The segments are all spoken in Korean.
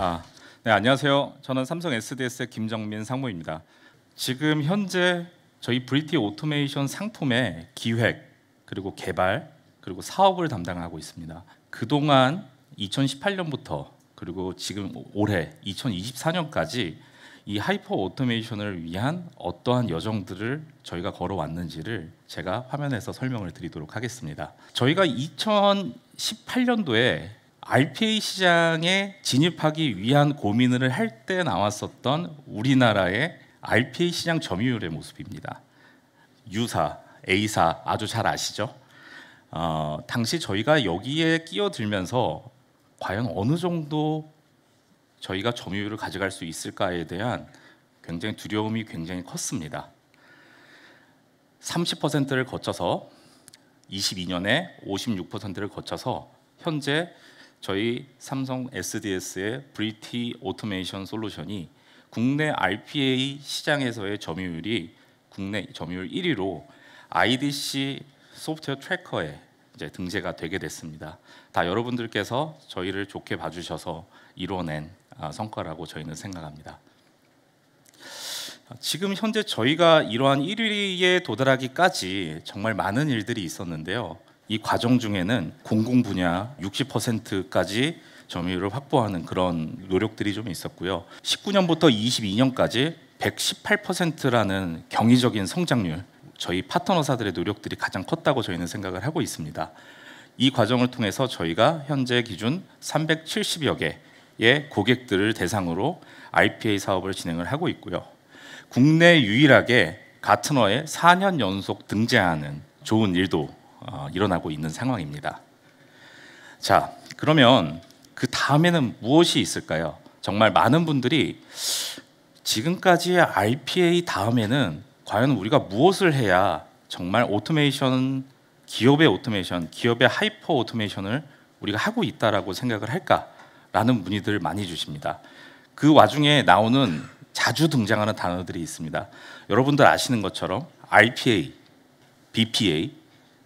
아, 네, 안녕하세요. 저는 삼성 SDS의 김정민 상무입니다. 지금 현재 저희 브리티 오토메이션 상품의 기획 그리고 개발 그리고 사업을 담당하고 있습니다. 그동안 2018년부터 그리고 지금 올해 2024년까지 이 하이퍼 오토메이션을 위한 어떠한 여정들을 저희가 걸어왔는지를 제가 화면에서 설명을 드리도록 하겠습니다. 저희가 2018년도에 RPA 시장에 진입하기 위한 고민을 할 때 나왔었던 우리나라의 RPA 시장 점유율의 모습입니다. 유사, A사 아주 잘 아시죠? 어, 당시 저희가 여기에 끼어들면서 과연 어느 정도 저희가 점유율을 가져갈 수 있을까에 대한 굉장히 두려움이 굉장히 컸습니다. 30%를 거쳐서 22년에 56%를 거쳐서 현재 저희 삼성 SDS의 v 리티 오토메이션 솔루션이 국내 RPA 시장에서의 점유율이 국내 점유율 1위로 IDC 소프트웨어 트래커에 이제 등재가 되게 됐습니다. 다 여러분들께서 저희를 좋게 봐주셔서 이뤄낸 아, 성과라고 저희는 생각합니다. 지금 현재 저희가 이러한 1위에 도달하기까지 정말 많은 일들이 있었는데요. 이 과정 중에는 공공 분야 60%까지 점유율을 확보하는 그런 노력들이 좀 있었고요. 19년부터 22년까지 118%라는 경이적인 성장률, 저희 파트너사들의 노력들이 가장 컸다고 저희는 생각을 하고 있습니다. 이 과정을 통해서 저희가 현재 기준 370여 개의 고객들을 대상으로 RPA 사업을 진행을 하고 있고요. 국내 유일하게 가트너에 4년 연속 등재하는 좋은 일도 어, 일어나고 있는 상황입니다. 자, 그러면 그 다음에는 무엇이 있을까요? 정말 많은 분들이 지금까지의 RPA 다음에는 과연 우리가 무엇을 해야 정말 오토메이션 기업의 오토메이션, 기업의 하이퍼 오토메이션을 우리가 하고 있다라고 생각을 할까라는 문의들 많이 주십니다. 그 와중에 나오는 자주 등장하는 단어들이 있습니다. 여러분들 아시는 것처럼 RPA, BPA,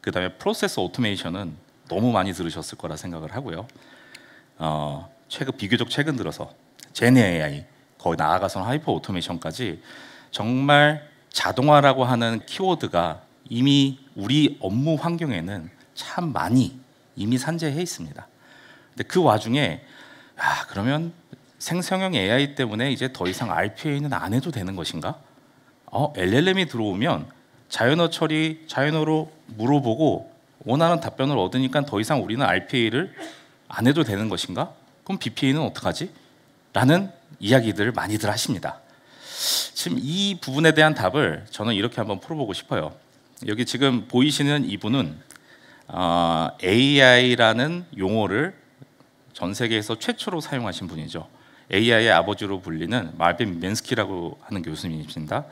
그 다음에 프로세스 오토메이션은 너무 많이 들으셨을 거라 생각을 하고요. 어, 최근 비교적 최근 들어서 제네 AI 거의 나아가서는 하이퍼 오토메이션까지 정말 자동화라고 하는 키워드가 이미 우리 업무 환경에는 참 많이 이미 산재해 있습니다. 근데 그 와중에 아, 그러면 생성형 AI 때문에 이제 더 이상 RPA는 안 해도 되는 것인가? 어, LLM이 들어오면 자연어 처리, 자연어로 물어보고 원하는 답변을 얻으니까 더 이상 우리는 RPA를 안 해도 되는 것인가? 그럼 BPA는 어떡하지? 라는 이야기들을 많이들 하십니다. 지금 이 부분에 대한 답을 저는 이렇게 한번 풀어보고 싶어요. 여기 지금 보이시는 이분은 어, AI라는 용어를 전 세계에서 최초로 사용하신 분이죠. AI의 아버지로 불리는 말빈 맨스키라고 하는 교수님이십니다.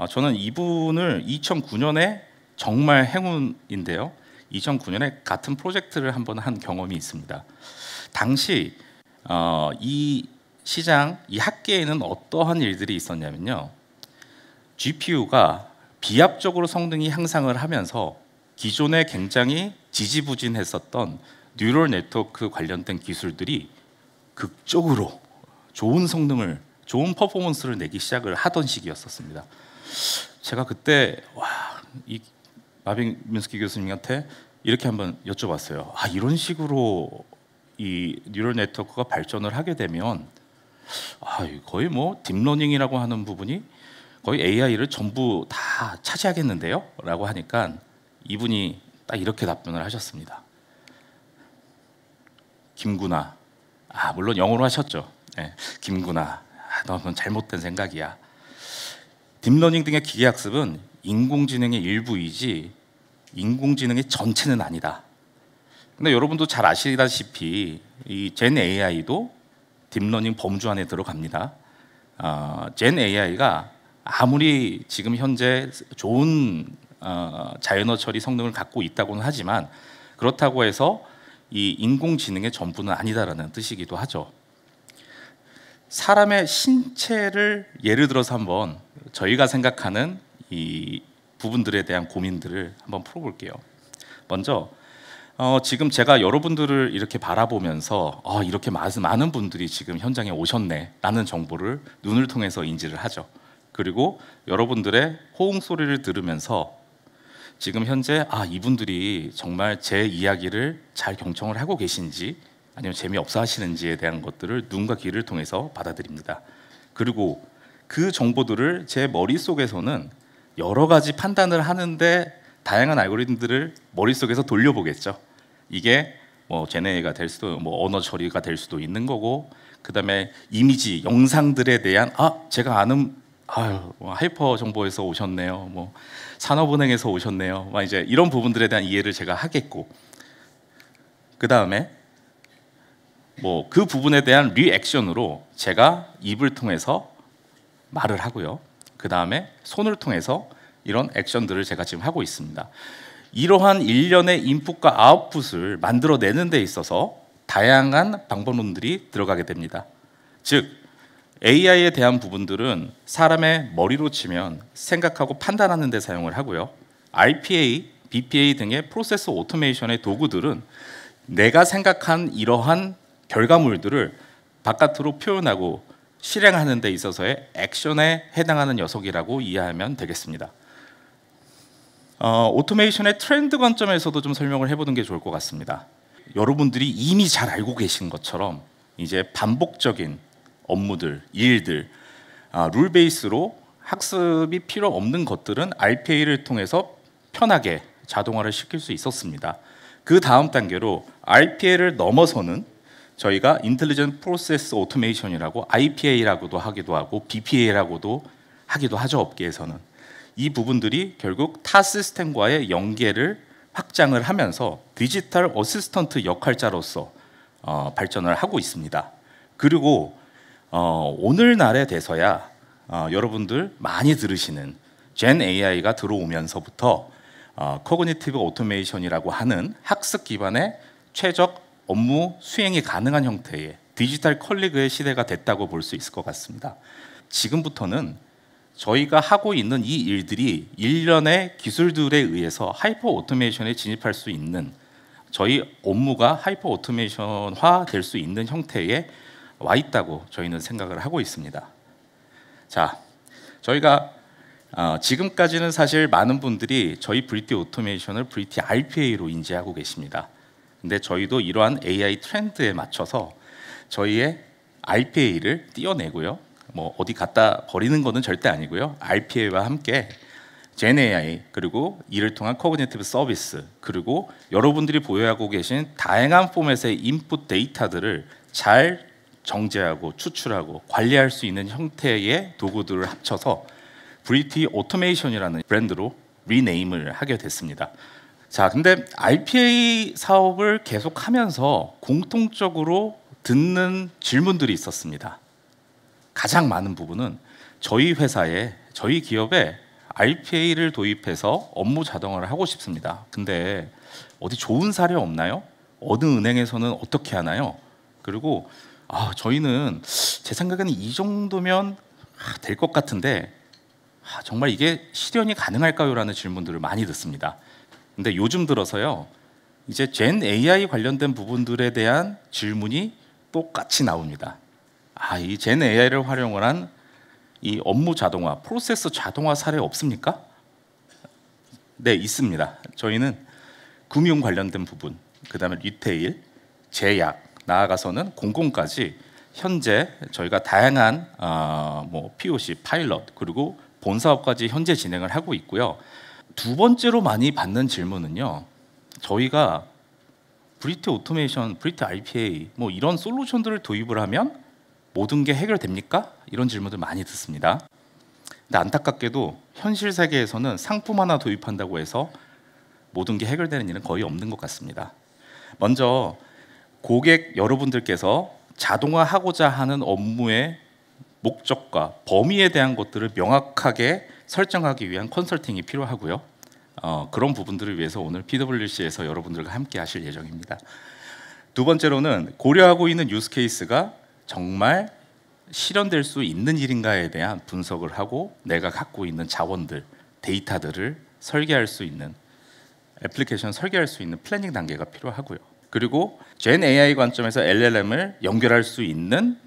아, 저는 이분을 2009년에 정말 행운인데요. 2009년에 같은 프로젝트를 한 번 한 경험이 있습니다. 당시 어, 이 시장, 이 학계에는 어떠한 일들이 있었냐면요. GPU가 비약적으로 성능이 향상을 하면서 기존에 굉장히 지지부진했었던 뉴럴 네트워크 관련된 기술들이 극적으로 좋은 성능을 좋은 퍼포먼스를 내기 시작을 하던 시기였었습니다. 제가 그때 와 이 마빈 민스키 교수님한테 이렇게 한번 여쭤봤어요. 아 이런 식으로 이 뉴럴 네트워크가 발전을 하게 되면 아, 거의 뭐 딥러닝이라고 하는 부분이 거의 AI를 전부 다 차지하겠는데요? 라고 하니까 이분이 딱 이렇게 답변을 하셨습니다. 김구나. 아, 물론 영어로 하셨죠. 네. 김구나. 아, 너 잘못된 생각이야. 딥러닝 등의 기계학습은 인공지능의 일부이지 인공지능의 전체는 아니다. 근데 여러분도 잘 아시다시피 이젠 AI도 딥러닝 범주 안에 들어갑니다. 어, 젠 AI가 아무리 지금 현재 좋은 어, 자연어 처리 성능을 갖고 있다고는 하지만 그렇다고 해서 이 인공지능의 전부는 아니다라는 뜻이기도 하죠. 사람의 신체를 예를 들어서 한번 저희가 생각하는 이 부분들에 대한 고민들을 한번 풀어볼게요. 먼저 어, 지금 제가 여러분들을 이렇게 바라보면서 어, 이렇게 많은 분들이 지금 현장에 오셨네라는 정보를 눈을 통해서 인지를 하죠. 그리고 여러분들의 호응 소리를 들으면서 지금 현재 아 이분들이 정말 제 이야기를 잘 경청을 하고 계신지 아니면 재미없어 하시는지에 대한 것들을 눈과 귀를 통해서 받아들입니다. 그리고 그 정보들을 제 머릿속에서는 여러 가지 판단을 하는데 다양한 알고리즘들을 머릿속에서 돌려보겠죠. 이게 뭐 제네가 될 수도 뭐 언어 처리가 될 수도 있는 거고 그다음에 이미지 영상들에 대한 아 제가 아는 아유 뭐 하이퍼 정보에서 오셨네요 뭐 산업은행에서 오셨네요 막 이제 이런 부분들에 대한 이해를 제가 하겠고 그 다음에 뭐그 부분에 대한 리액션으로 제가 입을 통해서 말을 하고요. 그 다음에 손을 통해서 이런 액션들을 제가 지금 하고 있습니다. 이러한 일련의 인풋과 아웃풋을 만들어내는 데 있어서 다양한 방법론들이 들어가게 됩니다. 즉, AI에 대한 부분들은 사람의 머리로 치면 생각하고 판단하는 데 사용을 하고요. RPA, BPA 등의 프로세스 오토메이션의 도구들은 내가 생각한 이러한 결과물들을 바깥으로 표현하고 실행하는 데 있어서의 액션에 해당하는 녀석이라고 이해하면 되겠습니다. 어, 오토메이션의 트렌드 관점에서도 좀 설명을 해보는 게 좋을 것 같습니다. 여러분들이 이미 잘 알고 계신 것처럼 이제 반복적인 업무들, 일들, 아, 룰 베이스로 학습이 필요 없는 것들은 RPA를 통해서 편하게 자동화를 시킬 수 있었습니다. 그 다음 단계로 RPA를 넘어서는 저희가 인텔리전 프로세스 오토메이션이라고 IPA라고도 하기도 하고 BPA라고도 하기도 하죠 업계에서는 이 부분들이 결국 타 시스템과의 연계를 확장을 하면서 디지털 어시스턴트 역할자로서 어, 발전을 하고 있습니다. 그리고 어, 오늘날에 돼서야 어, 여러분들 많이 들으시는 젠 AI가 들어오면서부터 어, 코그니티브 오토메이션이라고 하는 학습 기반의 최적 업무 수행이 가능한 형태의 디지털 컬리그의 시대가 됐다고 볼 수 있을 것 같습니다. 지금부터는 저희가 하고 있는 이 일들이 일련의 기술들에 의해서 하이퍼 오토메이션에 진입할 수 있는 저희 업무가 하이퍼 오토메이션화 될 수 있는 형태에 와 있다고 저희는 생각을 하고 있습니다. 자, 저희가 어, 지금까지는 사실 많은 분들이 저희 VT 오토메이션을 VT RPA로 인지하고 계십니다. 근데 저희도 이러한 AI 트렌드에 맞춰서 저희의 RPA를 띄어내고요. 뭐 어디 갖다 버리는 것은 절대 아니고요. RPA와 함께 젠 AI 그리고 이를 통한 코그니티브 서비스 그리고 여러분들이 보유하고 계신 다양한 포맷의 인풋 데이터들을 잘 정제하고 추출하고 관리할 수 있는 형태의 도구들을 합쳐서 브리티 오토메이션이라는 브랜드로 리네임을 하게 됐습니다. 자, 근데 RPA 사업을 계속하면서 공통적으로 듣는 질문들이 있었습니다. 가장 많은 부분은 저희 회사에 저희 기업에 RPA를 도입해서 업무 자동화를 하고 싶습니다. 근데 어디 좋은 사례 없나요? 어느 은행에서는 어떻게 하나요? 그리고 아, 저희는 제 생각에는 이 정도면 아, 될 것 같은데 아, 정말 이게 실현이 가능할까요? 라는 질문들을 많이 듣습니다. 근데 요즘 들어서요. 이제 젠 AI 관련된 부분들에 대한 질문이 똑같이 나옵니다. 아, 이 젠 AI를 활용을 한 이 업무 자동화, 프로세스 자동화 사례 없습니까? 네, 있습니다. 저희는 금융 관련된 부분, 그다음에 리테일, 제약, 나아가서는 공공까지 현재 저희가 다양한 어, 뭐 POC 파일럿 그리고 본사업까지 현재 진행을 하고 있고요. 두 번째로 많이 받는 질문은요. 저희가 브리트 오토메이션, 브리트 IPA 뭐 이런 솔루션들을 도입을 하면 모든 게 해결됩니까? 이런 질문들 많이 듣습니다. 근데 안타깝게도 현실 세계에서는 상품 하나 도입한다고 해서 모든 게 해결되는 일은 거의 없는 것 같습니다. 먼저 고객 여러분들께서 자동화하고자 하는 업무의 목적과 범위에 대한 것들을 명확하게 설정하기 위한 컨설팅이 필요하고요. 어, 그런 부분들을 위해서 오늘 PwC에서 여러분들과 함께 하실 예정입니다. 두 번째로는 고려하고 있는 유스 케이스가 정말 실현될 수 있는 일인가에 대한 분석을 하고 내가 갖고 있는 자원들, 데이터들을 설계할 수 있는 애플리케이션 설계할 수 있는 플래닝 단계가 필요하고요. 그리고 젠 AI 관점에서 LLM을 연결할 수 있는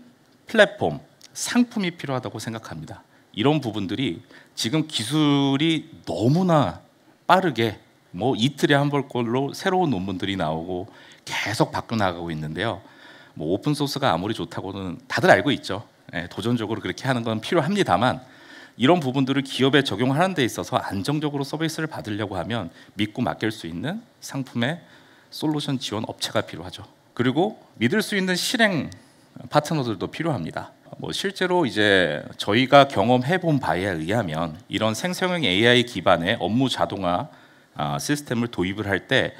플랫폼, 상품이 필요하다고 생각합니다. 이런 부분들이 지금 기술이 너무나 빠르게 뭐 이틀에 한벌꼴로 새로운 논문들이 나오고 계속 바꿔 나가고 있는데요. 뭐 오픈 소스가 아무리 좋다고는 다들 알고 있죠. 예, 도전적으로 그렇게 하는 건 필요합니다만 이런 부분들을 기업에 적용하는 데 있어서 안정적으로 서비스를 받으려고 하면 믿고 맡길 수 있는 상품의 솔루션 지원 업체가 필요하죠. 그리고 믿을 수 있는 실행 파트너들도 필요합니다. 뭐 실제로 이제 저희가 경험해 본 바에 의하면 이런 생성형 AI 기반의 업무 자동화 아, 시스템을 도입을 할 때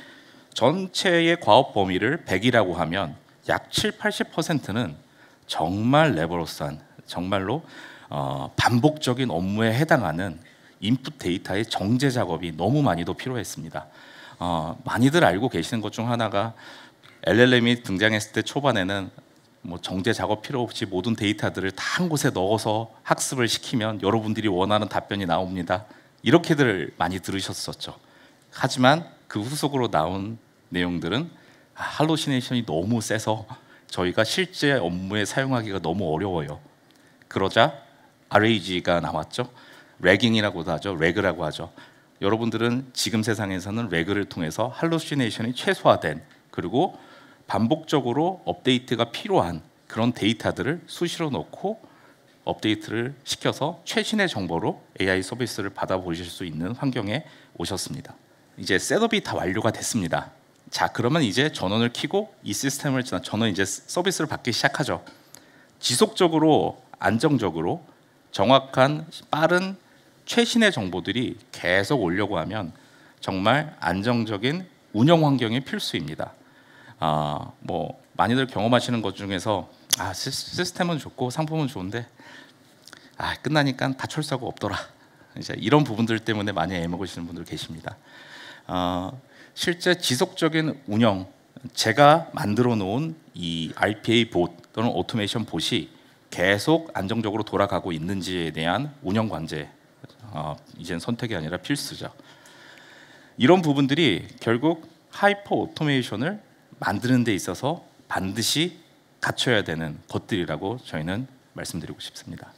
전체의 과업 범위를 100이라고 하면 약 7, 80%는 정말 레버러스한 정말로 어, 반복적인 업무에 해당하는 인풋 데이터의 정제 작업이 너무 많이도 필요했습니다. 어, 많이들 알고 계시는 것 중 하나가 LLM이 등장했을 때 초반에는 뭐 정제 작업 필요 없이 모든 데이터들을 다 한 곳에 넣어서 학습을 시키면 여러분들이 원하는 답변이 나옵니다. 이렇게들 많이 들으셨었죠. 하지만 그 후속으로 나온 내용들은 아, 할로시네이션이 너무 세서 저희가 실제 업무에 사용하기가 너무 어려워요. 그러자 RAG가 나왔죠. 레깅이라고도 하죠. 레그라고 하죠. 여러분들은 지금 세상에서는 레그를 통해서 할로시네이션이 최소화된 그리고 반복적으로 업데이트가 필요한 그런 데이터들을 수시로 넣고 업데이트를 시켜서 최신의 정보로 AI 서비스를 받아보실 수 있는 환경에 오셨습니다. 이제 셋업이 다 완료가 됐습니다. 자 그러면 이제 전원을 키고 이 시스템을 전원 이제 서비스를 받기 시작하죠. 지속적으로 안정적으로 정확한 빠른 최신의 정보들이 계속 오려고 하면 정말 안정적인 운영 환경이 필수입니다. 아, 뭐 많이들 경험하시는 것 중에서 아, 시스템은 좋고 상품은 좋은데 아, 끝나니까 다 철수하고 없더라. 이제 이런 부분들 때문에 많이 애먹으시는 분들 계십니다. 어, 실제 지속적인 운영, 제가 만들어 놓은 이 RPA 봇 또는 오토메이션 봇이 계속 안정적으로 돌아가고 있는지에 대한 운영 관제, 어, 이젠 선택이 아니라 필수죠. 이런 부분들이 결국 하이퍼 오토메이션을 만드는 데 있어서 반드시 갖춰야 되는 것들이라고 저희는 말씀드리고 싶습니다.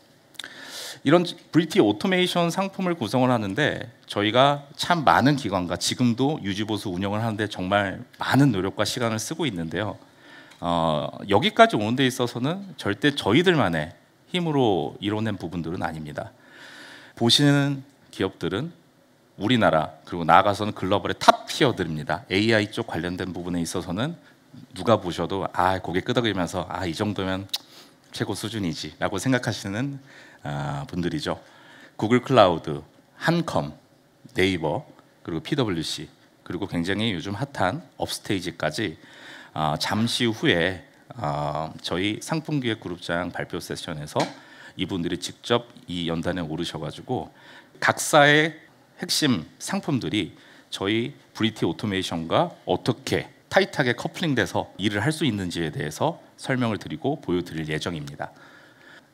이런 브리티 오토메이션 상품을 구성을 하는데 저희가 참 많은 기관과 지금도 유지보수 운영을 하는데 정말 많은 노력과 시간을 쓰고 있는데요. 어, 여기까지 오는 데 있어서는 절대 저희들만의 힘으로 이뤄낸 부분들은 아닙니다. 보시는 기업들은 우리나라 그리고 나아가서는 글로벌의 탑 티어들입니다. AI 쪽 관련된 부분에 있어서는 누가 보셔도 아 고개 끄덕이면서 아이 정도면 최고 수준이지라고 생각하시는 아, 분들이죠. 구글 클라우드, 한컴, 네이버 그리고 PwC 그리고 굉장히 요즘 핫한 업스테이지까지 아, 잠시 후에 아, 저희 상품기획 그룹장 발표 세션에서 이분들이 직접 이 연단에 오르셔가지고 각사의 핵심 상품들이 저희 브리티 오토메이션과 어떻게 타이트하게 커플링돼서 일을 할 수 있는지에 대해서 설명을 드리고 보여드릴 예정입니다.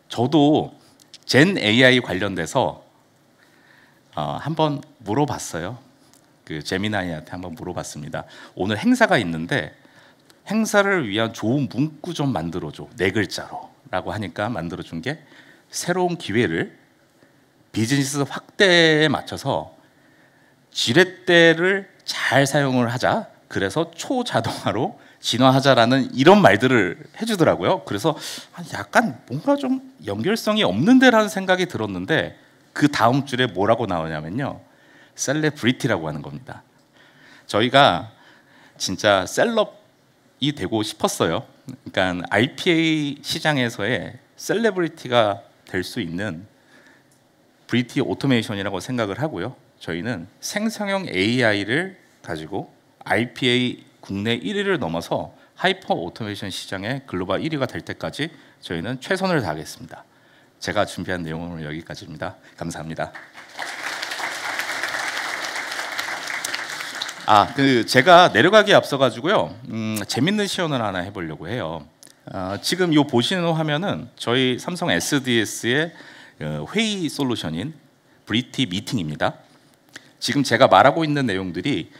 저도 젠 AI 관련돼서 어, 한번 물어봤어요. 그 제미나이한테 한번 물어봤습니다. 오늘 행사가 있는데 행사를 위한 좋은 문구 좀 만들어줘 네 글자로라고 하니까 만들어준 게 새로운 기회를 비즈니스 확대에 맞춰서 지렛대를 잘 사용을 하자. 그래서 초자동화로 진화하자라는 이런 말들을 해주더라고요. 그래서 아, 약간 뭔가 좀 연결성이 없는데라는 생각이 들었는데 그 다음 줄에 뭐라고 나오냐면요. 셀레브리티라고 하는 겁니다. 저희가 진짜 셀럽이 되고 싶었어요. 그러니까 IPA 시장에서의 셀레브리티가 될 수 있는 브리티 오토메이션이라고 생각을 하고요. 저희는 생성형 AI를 가지고 IPA 국내 1위를 넘어서 하이퍼 오토메이션 시장의 글로벌 1위가 될 때까지 저희는 최선을 다하겠습니다. 제가 준비한 내용은 여기까지입니다. 감사합니다. 아, 그 제가 내려가기 앞서 가지고요. 음, 재밌는 시연을 하나 해 보려고 해요. 어, 지금 요 보시는 화면은 저희 삼성 SDS의 어, 회의 솔루션인 브리티 미팅입니다. 지금 제가 말하고 있는 내용들이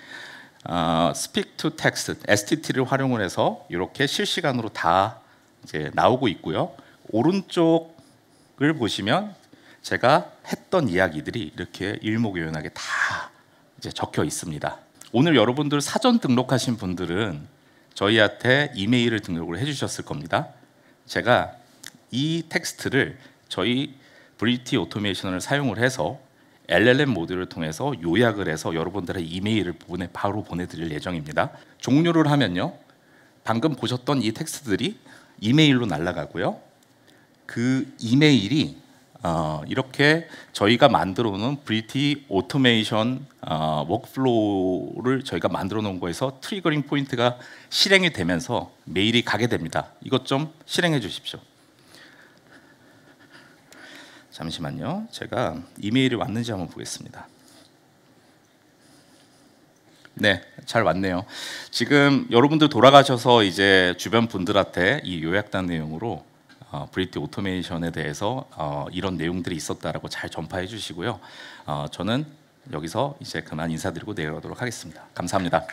어, Speak to Text (STT를) 활용을 해서 이렇게 실시간으로 다 이제 나오고 있고요. 오른쪽을 보시면 제가 했던 이야기들이 이렇게 일목요연하게 다 이제 적혀 있습니다. 오늘 여러분들 사전 등록하신 분들은 저희한테 이메일을 등록을 해주셨을 겁니다. 제가 이 텍스트를 저희 브리티 오토메이션을 사용을 해서 LLM 모듈을 통해서 요약을 해서 여러분들의 이메일을 보내 바로 보내드릴 예정입니다. 종료를 하면요, 방금 보셨던 이 텍스트들이 이메일로 날아가고요. 그 이메일이 어, 이렇게 저희가 만들어 놓은 브리티 오토메이션 어, 워크플로우를 저희가 만들어 놓은 거에서 트리거링 포인트가 실행이 되면서 메일이 가게 됩니다. 이것 좀 실행해 주십시오. 잠시만요. 제가 이메일이 왔는지 한번 보겠습니다. 네, 잘 왔네요. 지금 여러분들 돌아가셔서 이제 주변 분들한테 이 요약단 내용으로 어, 브리티 오토메이션에 대해서 어, 이런 내용들이 있었다라고 잘 전파해 주시고요. 어, 저는 여기서 이제 그만 인사드리고 내려가도록 하겠습니다. 감사합니다.